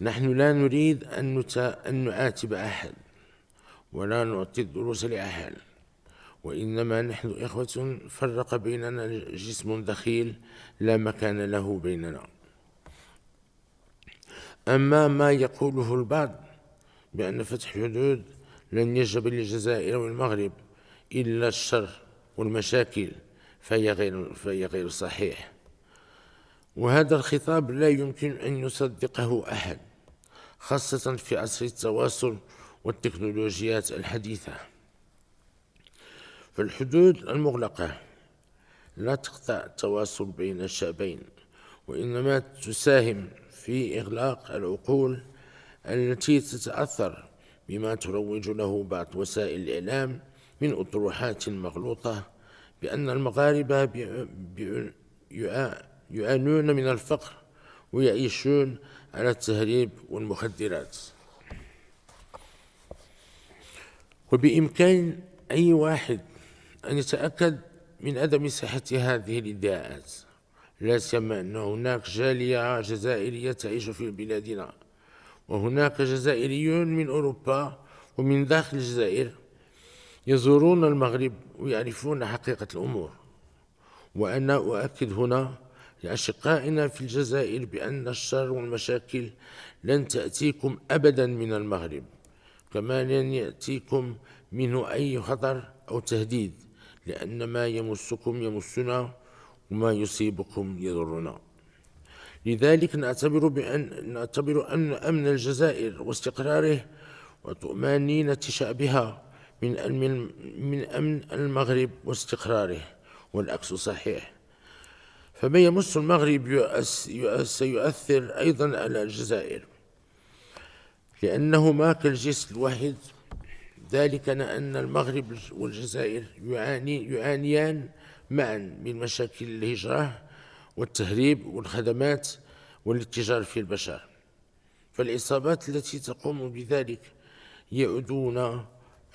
نحن لا نريد أن, نت... أن نعاتب أحد ولا نعطي الدروس لأحد وإنما نحن إخوة فرق بيننا جسم دخيل لا مكان له بيننا أما ما يقوله البعض بأن فتح حدود لن يجب للجزائر والمغرب إلا الشر والمشاكل فهي غير, فهي غير صحيح وهذا الخطاب لا يمكن أن يصدقه أحد خاصة في عصر التواصل والتكنولوجيات الحديثة فالحدود المغلقة لا تقطع التواصل بين الشعبين وإنما تساهم في إغلاق العقول التي تتأثر بما تروج له بعض وسائل الإعلام من أطروحات مغلوطة بأن المغاربة يعانون من الفقر ويعيشون إيه على التهريب والمخدرات وبإمكان أي واحد أن يتأكد من عدم صحة هذه الادعاءات لا سيما أن هناك جالية جزائرية تعيش في بلادنا وهناك جزائريون من أوروبا ومن داخل الجزائر يزورون المغرب ويعرفون حقيقة الأمور وأنا أؤكد هنا لأشقائنا في الجزائر بأن الشر والمشاكل لن تأتيكم أبدا من المغرب كما لن يأتيكم منه أي خطر أو تهديد لأن ما يمسكم يمسنا وما يصيبكم يضرنا لذلك نعتبر بأن نعتبر أن أمن الجزائر واستقراره وطمأنينة شعبها من من أمن المغرب واستقراره والعكس صحيح فما يمس المغرب سيؤثر أيضا على الجزائر لأنهما كالجسر الواحد ذلك أن المغرب والجزائر يعاني يعانيان معا من مشاكل الهجرة والتهريب والخدمات والاتجار في البشر فالإصابات التي تقوم بذلك يعدون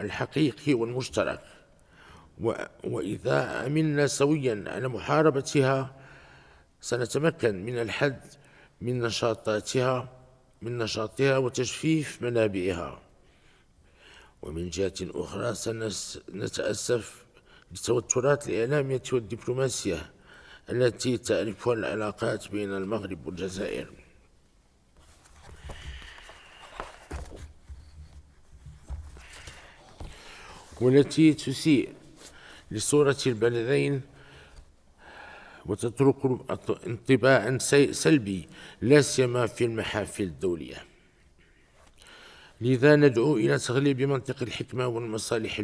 الحقيقي والمشترك وإذا عملنا سويا على محاربتها سنتمكن من الحد من نشاطاتها من نشاطها وتجفيف منابئها ومن جهة أخرى سنتأسف لتوترات الإعلامية والدبلوماسية التي تعرفها العلاقات بين المغرب والجزائر والتي تسيء لصورة البلدين وتترك انطباعا سلبي لا سيما في المحافل الدولية لذا ندعو إلى تغليب منطق الحكمة والمصالح العليا